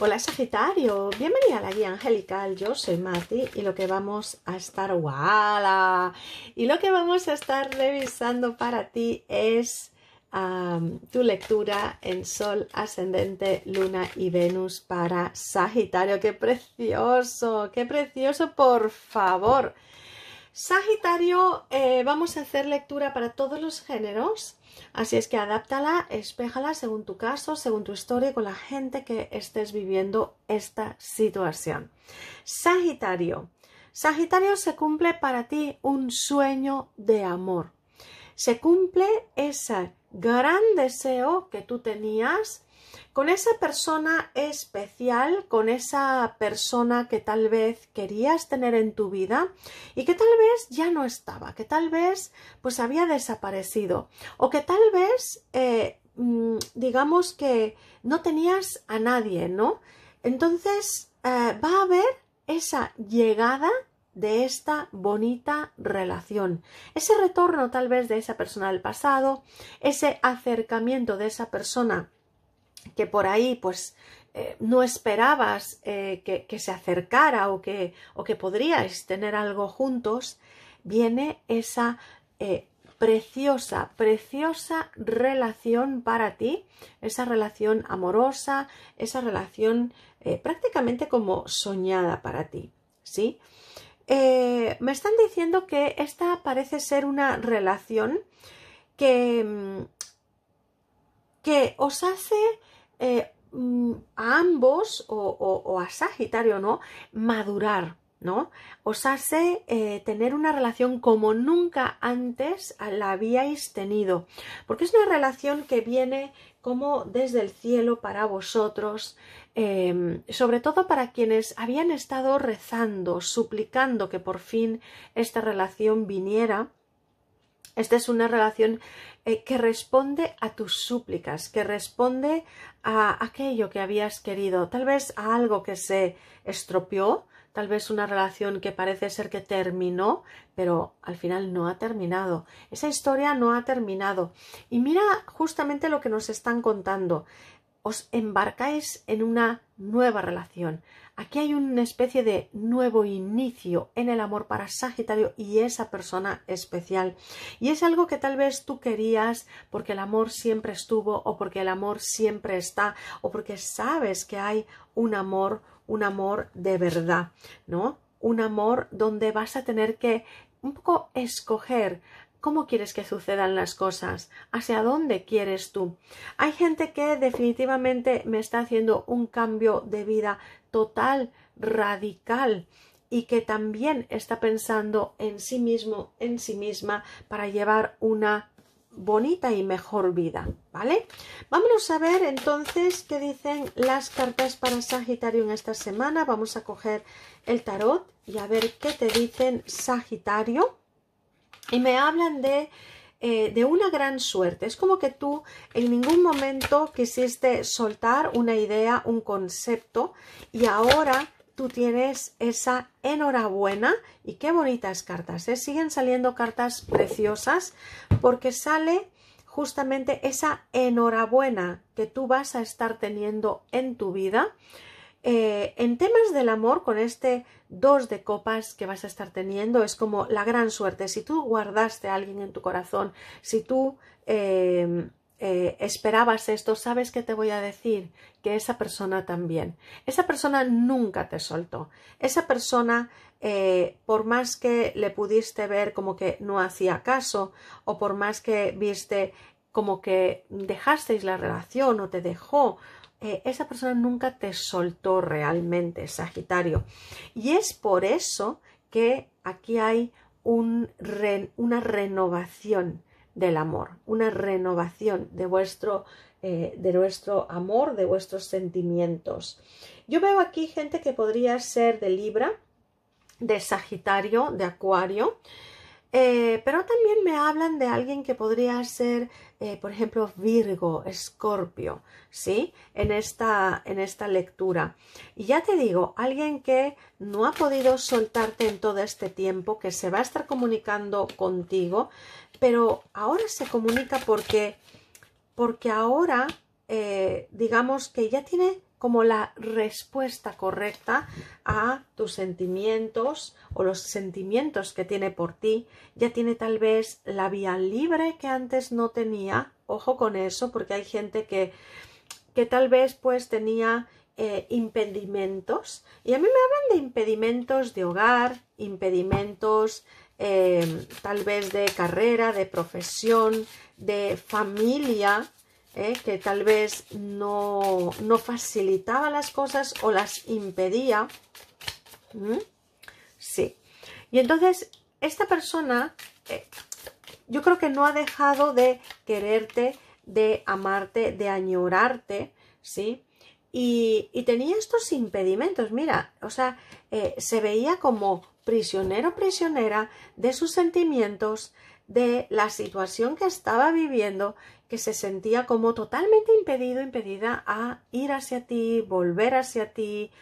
Hola Sagitario, bienvenida a la guía angelical, yo soy Mati y lo que vamos a estar, ¡wala! Y lo que vamos a estar revisando para ti es tu lectura en Sol, Ascendente, Luna y Venus para Sagitario. ¡Qué precioso! ¡Qué precioso! Por favor. Sagitario, eh, vamos a hacer lectura para todos los géneros Así es que adáptala, espéjala según tu caso, según tu historia, con la gente que estés viviendo esta situación. Sagitario. Sagitario se cumple para ti un sueño de amor. Se cumple ese gran deseo que tú tenías con esa persona especial, con esa persona que tal vez querías tener en tu vida y que tal vez ya no estaba, que tal vez pues había desaparecido o que tal vez eh, mm, digamos que no tenías a nadie, ¿no? Entonces eh, va a haber esa llegada de esta bonita relación. Ese retorno tal vez de esa persona del pasado, ese acercamiento de esa persona que por ahí pues eh, no esperabas eh, que, se acercara o que, o que podríais tener algo juntos, viene esa eh, preciosa, preciosa relación para ti, esa relación amorosa, esa relación prácticamente como soñada para ti, ¿sí? me están diciendo que esta parece ser una relación que, mm, que os hace eh, mm, a ambos o, a Sagitario, ¿no? Madurar, ¿no? Os hace eh, tener una relación como nunca antes la habíais tenido, porque es una relación que viene como desde el cielo para vosotros, em, sobre todo para quienes habían estado rezando, suplicando que por fin esta relación viniera esta es una relación eh, que responde a tus súplicas, que responde a aquello que habías querido, tal vez a algo que se estropeó, tal vez una relación que parece ser que terminó, pero al final no ha terminado. Esa historia no ha terminado. Y mira justamente lo que nos están contando. Os embarcáis en una nueva relación. Aquí hay una especie de nuevo inicio en el amor para Sagitario y esa persona especial. Y es algo que tal vez tú querías porque el amor siempre estuvo o porque el amor siempre está o porque sabes que hay un amor, un amor de verdad, ¿no? Un amor donde vas a tener que un poco escoger cómo quieres que sucedan las cosas, hacia dónde quieres tú. Hay gente que definitivamente me está haciendo un cambio de vida total, radical y que también está pensando en sí mismo, en sí misma, para llevar una bonita y mejor vida, ¿vale? Vámonos a ver entonces qué dicen las cartas para Sagitario en esta semana. Vamos a coger el tarot y a ver qué te dicen Sagitario y me hablan de, eh, de una gran suerte. Es como que tú en ningún momento quisiste soltar una idea, un concepto y ahora tú tienes esa enhorabuena y qué bonitas cartas. ¿eh? Siguen saliendo cartas preciosas porque sale justamente esa enhorabuena que tú vas a estar teniendo en tu vida eh, en temas del amor, con este dos de copas que vas a estar teniendo, es como la gran suerte. Si tú guardaste a alguien en tu corazón, si tú em, eh, esperabas esto, sabes que te voy a decir que esa persona también. Esa persona nunca te soltó. Esa persona, eh, por más que le pudiste ver como que no hacía caso, o por más que viste como que dejasteis la relación o te dejó, eh, esa persona nunca te soltó realmente, Sagitario. Y es por eso que aquí hay una renovación del amor, una renovación de vuestro, eh, de vuestro amor, de vuestros sentimientos. Yo veo aquí gente que podría ser de Libra, de Sagitario, de Acuario, eh, pero también me hablan de alguien que podría ser, eh, por ejemplo, Virgo, Escorpio, ¿sí? En esta, en esta lectura. Y ya te digo, alguien que no ha podido soltarte en todo este tiempo, que se va a estar comunicando contigo, pero ahora se comunica porque, porque ahora, eh, digamos que ya tiene como la respuesta correcta a tus sentimientos o los sentimientos que tiene por ti. Ya tiene tal vez la vía libre que antes no tenía. Ojo con eso, porque hay gente que, que tal vez pues tenía eh, impedimentos. Y a mí me hablan de impedimentos de hogar, impedimentos eh, tal vez de carrera, de profesión, de familia, ¿eh? que tal vez no, no, facilitaba las cosas o las impedía. ¿Mm? Sí. Y entonces, esta persona, eh, yo creo que no ha dejado de quererte, de amarte, de añorarte, ¿sí? Y, tenía estos impedimentos, mira, o sea, eh, se veía como prisionero, prisionera de sus sentimientos, de la situación que estaba viviendo, que se sentía como totalmente impedido, impedida a ir hacia ti, volver hacia ti.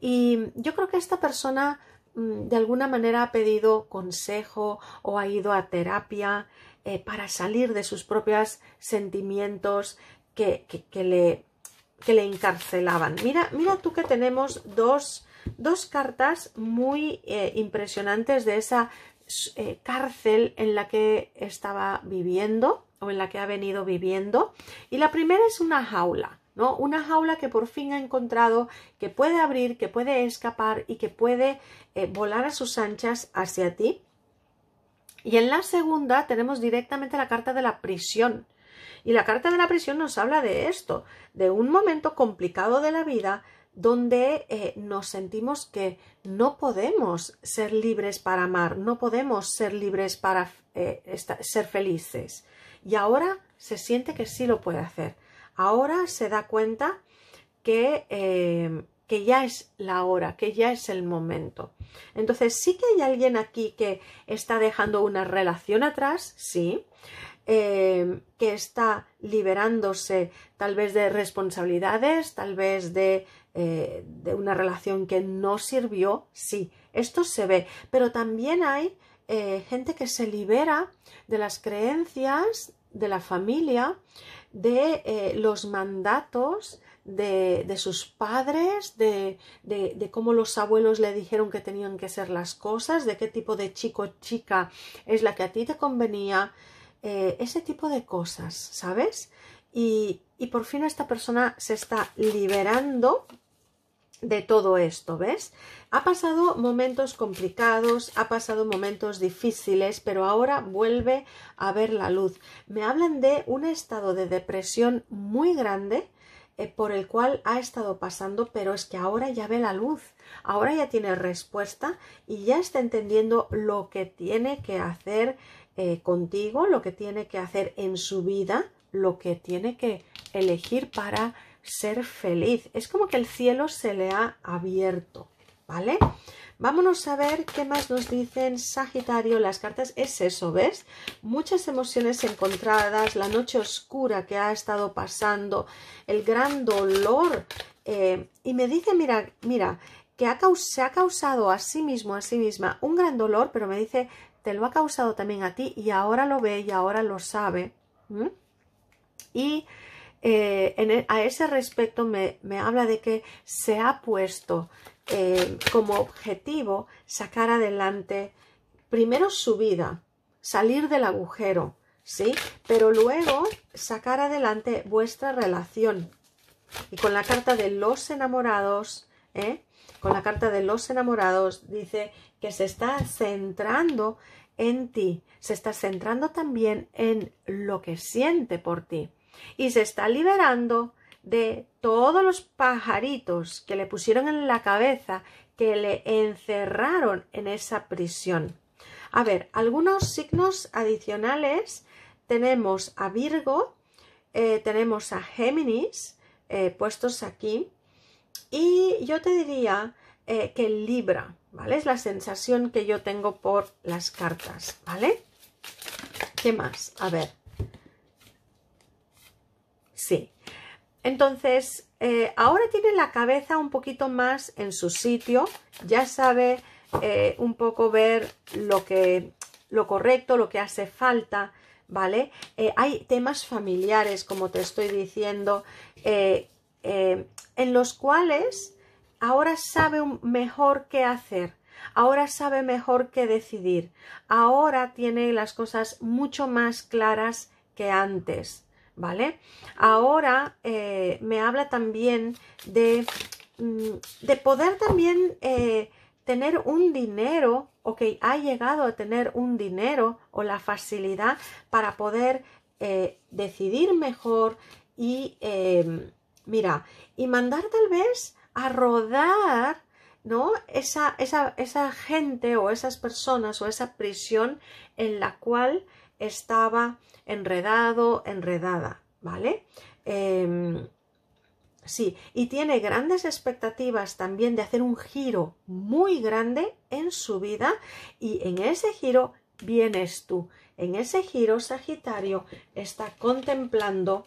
Y yo creo que esta persona mm, de alguna manera ha pedido consejo o ha ido a terapia eh, para salir de sus propios sentimientos que, que, le, encarcelaban. Mira, mira tú que tenemos dos, cartas muy eh, impresionantes de esa eh, cárcel en la que estaba viviendo o en la que ha venido viviendo. Y la primera es una jaula, ¿no? Una jaula que por fin ha encontrado, que puede abrir, que puede escapar y que puede eh, volar a sus anchas hacia ti. Y en la segunda tenemos directamente la carta de la prisión. Y la carta de la prisión nos habla de esto, de un momento complicado de la vida donde eh, nos sentimos que no podemos ser libres para amar, no podemos ser libres para eh, ser felices. Y ahora se siente que sí lo puede hacer. Ahora se da cuenta que, eh, que ya es la hora, que ya es el momento. Entonces sí que hay alguien aquí que está dejando una relación atrás, sí, que está liberándose tal vez de responsabilidades, tal vez de eh, de una relación que no sirvió, sí, esto se ve, pero también hay eh, gente que se libera de las creencias de la familia, de eh, los mandatos de, sus padres, de, cómo los abuelos le dijeron que tenían que ser las cosas, de qué tipo de chico chica es la que a ti te convenía, ese tipo de cosas, ¿sabes? Y, y por fin esta persona se está liberando de todo esto, ¿ves? Ha pasado momentos complicados, ha pasado momentos difíciles, pero ahora vuelve a ver la luz. Me hablan de un estado de depresión muy grande eh, por el cual ha estado pasando, pero es que ahora ya ve la luz, ahora ya tiene respuesta y ya está entendiendo lo que tiene que hacer eh, contigo, lo que tiene que hacer en su vida, lo que tiene que elegir para ser feliz. Es como que el cielo se le ha abierto, ¿vale? Vámonos a ver qué más nos dicen Sagitario. Las cartas es eso, ¿ves? Muchas emociones encontradas, la noche oscura que ha estado pasando, el gran dolor. Eh, y me dice, mira, mira, que ha se ha causado a sí mismo, a sí misma, un gran dolor, pero me dice, te lo ha causado también a ti y ahora lo ve y ahora lo sabe. Y eh, e, a ese respecto me, habla de que se ha puesto eh, como objetivo sacar adelante primero su vida, salir del agujero, ¿sí? Pero luego sacar adelante vuestra relación. Y con la carta de los enamorados, ¿eh? con la carta de los enamorados dice que se está centrando en ti, se está centrando también en lo que siente por ti y se está liberando de todos los pajaritos que le pusieron en la cabeza, que le encerraron en esa prisión. A ver, algunos signos adicionales tenemos a Virgo, eh, tenemos a Géminis, eh, puestos aquí, y yo te diría eh, que Libra, ¿vale? Es la sensación que yo tengo por las cartas, ¿vale? ¿Qué más? A ver. Entonces, eh, ahora tiene la cabeza un poquito más en su sitio, ya sabe eh, un poco ver lo, que, lo correcto, lo que hace falta, ¿vale? Eh, hay temas familiares, como te estoy diciendo, en los cuales ahora sabe mejor qué hacer, ahora sabe mejor qué decidir, ahora tiene las cosas mucho más claras que antes, ¿vale? Ahora eh, me habla también de, mm, de poder también eh, tener un dinero, o que ha llegado a tener un dinero o la facilidad para poder eh, decidir mejor y, em, mira, y mandar tal vez a rodar ¿no? Esa, esa, esa, gente o esas personas o esa prisión en la cual estaba enredado, enredada, ¿vale? Em, sí, y tiene grandes expectativas también de hacer un giro muy grande en su vida y en ese giro vienes tú. En ese giro Sagitario está contemplando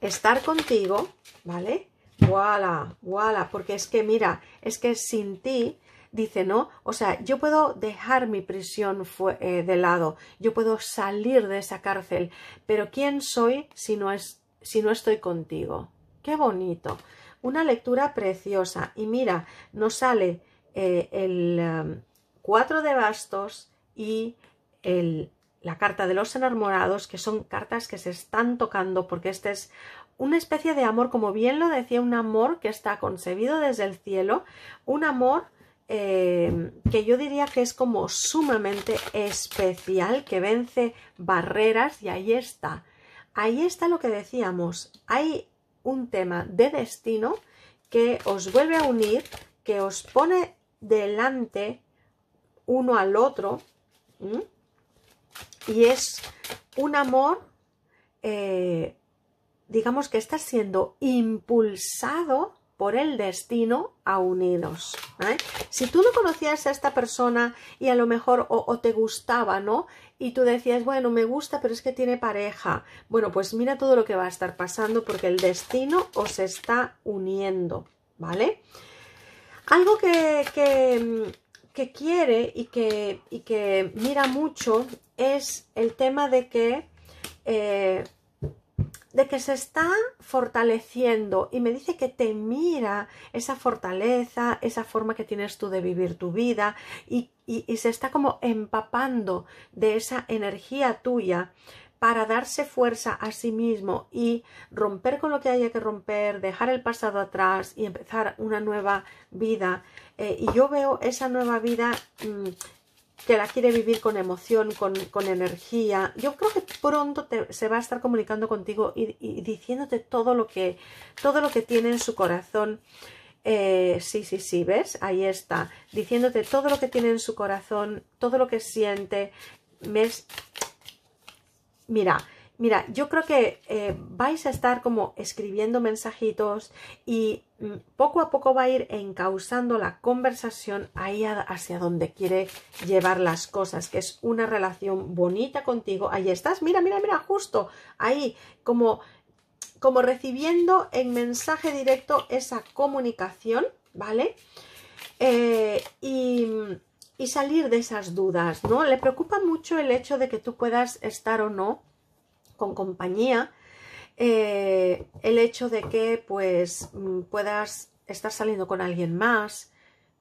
estar contigo, ¿vale? ¡Wala, wala! porque es que mira, es que sin ti dice, ¿no? O sea, yo puedo dejar mi prisión eh, de lado, yo puedo salir de esa cárcel, pero ¿quién soy si no, es, si no estoy contigo? ¡Qué bonito! Una lectura preciosa. Y mira, nos sale eh, el um, cuatro de bastos y el, la carta de los enamorados, que son cartas que se están tocando porque este es una especie de amor, como bien lo decía, un amor que está concebido desde el cielo, un amor eh, que yo diría que es como sumamente especial, que vence barreras y ahí está. Ahí está lo que decíamos. Hay un tema de destino que os vuelve a unir, que os pone delante uno al otro y es un amor, eh, digamos que está siendo impulsado por el destino a unidos. ¿eh? Si tú no conocías a esta persona y a lo mejor o, te gustaba, ¿no? Y tú decías, bueno, me gusta, pero es que tiene pareja. Bueno, pues mira todo lo que va a estar pasando porque el destino os está uniendo, ¿vale? Algo que, que, quiere y que, que mira mucho es el tema de que eh, de que se está fortaleciendo y me dice que te mira esa fortaleza, esa forma que tienes tú de vivir tu vida y, se está como empapando de esa energía tuya para darse fuerza a sí mismo y romper con lo que haya que romper, dejar el pasado atrás y empezar una nueva vida. Eh, y yo veo esa nueva vida mm, que la quiere vivir con emoción, con, energía. Yo creo que pronto se va a estar comunicando contigo y, diciéndote todo lo que todo lo que tiene en su corazón. Eh, sí, sí, sí, ¿ves? Ahí está. Diciéndote todo lo que tiene en su corazón, todo lo que siente. ¿Ves? Mira, Mira, yo creo que eh, vais a estar como escribiendo mensajitos y mm, poco a poco va a ir encauzando la conversación ahí hacia donde quiere llevar las cosas, que es una relación bonita contigo. Ahí estás, mira, mira, mira, justo ahí, como, como recibiendo en mensaje directo esa comunicación, ¿vale? Eh, y, y salir de esas dudas, ¿no? Le preocupa mucho el hecho de que tú puedas estar o no con compañía, eh, el hecho de que pues mm, puedas estar saliendo con alguien más,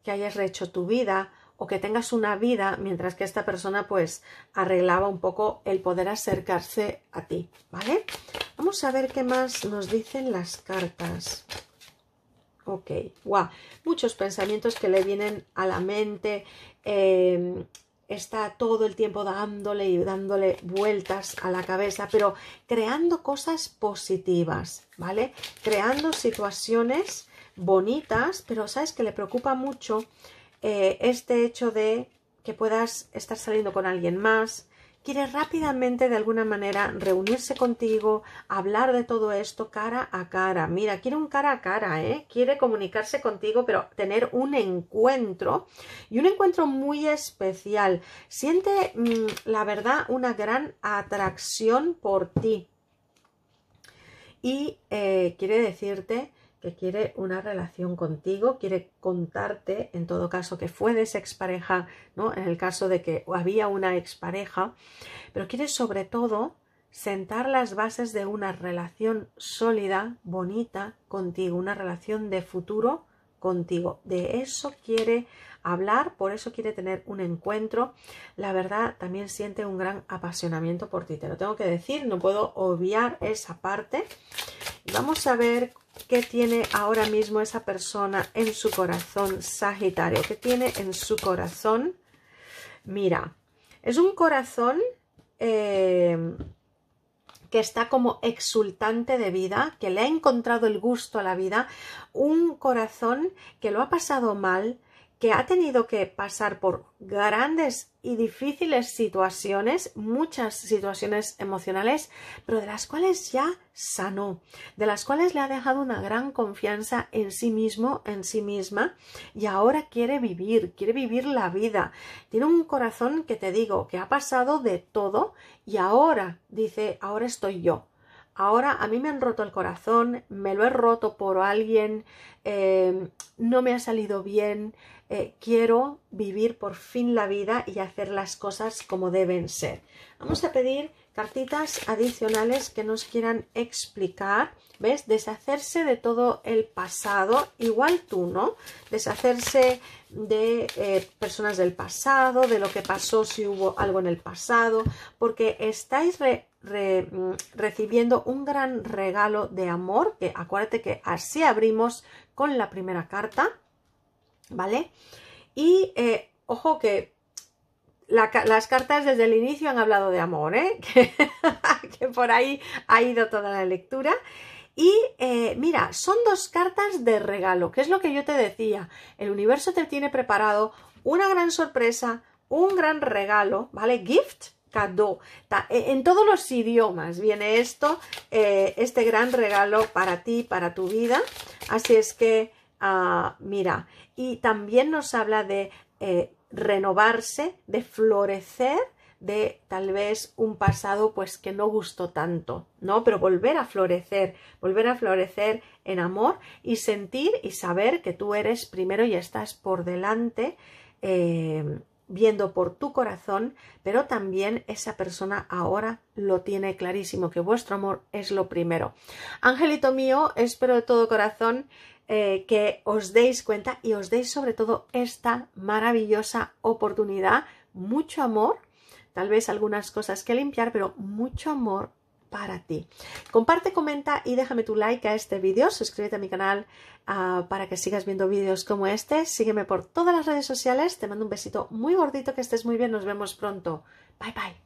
que hayas rehecho tu vida o que tengas una vida mientras que esta persona pues arreglaba un poco el poder acercarse a ti, ¿vale? Vamos a ver qué más nos dicen las cartas. Ok, wow, muchos pensamientos que le vienen a la mente, eh, está todo el tiempo dándole y dándole vueltas a la cabeza, pero creando cosas positivas, ¿vale? Creando situaciones bonitas, pero sabes que le preocupa mucho eh, este hecho de que puedas estar saliendo con alguien más, quiere rápidamente de alguna manera reunirse contigo, hablar de todo esto cara a cara. Mira, quiere un cara a cara, ¿eh? Quiere comunicarse contigo, pero tener un encuentro y un encuentro muy especial. Siente, mm, la verdad, una gran atracción por ti. Y eh, quiere decirte que quiere una relación contigo, quiere contarte, en todo caso, que fue de esa expareja, ¿no? En el caso de que había una expareja, pero quiere sobre todo sentar las bases de una relación sólida, bonita contigo, una relación de futuro contigo. De eso quiere hablar, por eso quiere tener un encuentro. La verdad, también siente un gran apasionamiento por ti. Te lo tengo que decir, no puedo obviar esa parte. Vamos a ver qué tiene ahora mismo esa persona en su corazón, Sagitario. ¿Qué tiene en su corazón? Mira, es un corazón... Eh, que está como exultante de vida, que le ha encontrado el gusto a la vida, un corazón que lo ha pasado mal, que ha tenido que pasar por grandes y difíciles situaciones, muchas situaciones emocionales, pero de las cuales ya sanó, de las cuales le ha dejado una gran confianza en sí mismo, en sí misma, y ahora quiere vivir, quiere vivir la vida. Tiene un corazón que te digo, que ha pasado de todo y ahora dice, ahora estoy yo. Ahora a mí me han roto el corazón, me lo he roto por alguien, eh, no me ha salido bien, eh, quiero vivir por fin la vida y hacer las cosas como deben ser. Vamos a pedir cartitas adicionales que nos quieran explicar, ¿ves? Deshacerse de todo el pasado, igual tú, ¿no? Deshacerse de eh, personas del pasado, de lo que pasó, si hubo algo en el pasado, porque estáis mm, recibiendo un gran regalo de amor, que acuérdate que así abrimos con la primera carta, ¿vale? Y eh, ojo que las cartas desde el inicio han hablado de amor, ¿eh? que, por ahí ha ido toda la lectura. Y eh, mira, son dos cartas de regalo, que es lo que yo te decía. El universo te tiene preparado una gran sorpresa, un gran regalo, ¿vale? Gift, cadeau. E, en todos los idiomas viene esto, eh, este gran regalo para ti, para tu vida. Así es que Ah, mira, y también nos habla de eh, renovarse, de florecer de tal vez un pasado pues que no gustó tanto, ¿no? Pero volver a florecer, volver a florecer en amor y sentir y saber que tú eres primero y estás por delante eh, viendo por tu corazón, pero también esa persona ahora lo tiene clarísimo, que vuestro amor es lo primero. Angelito mío, espero de todo corazón eh, que os deis cuenta y os deis sobre todo esta maravillosa oportunidad, mucho amor, tal vez algunas cosas que limpiar, pero mucho amor para ti. Comparte, comenta y déjame tu like a este vídeo. Suscríbete a mi canal ah, para que sigas viendo vídeos como este. Sígueme por todas las redes sociales. Te mando un besito muy gordito, que estés muy bien. Nos vemos pronto. Bye bye.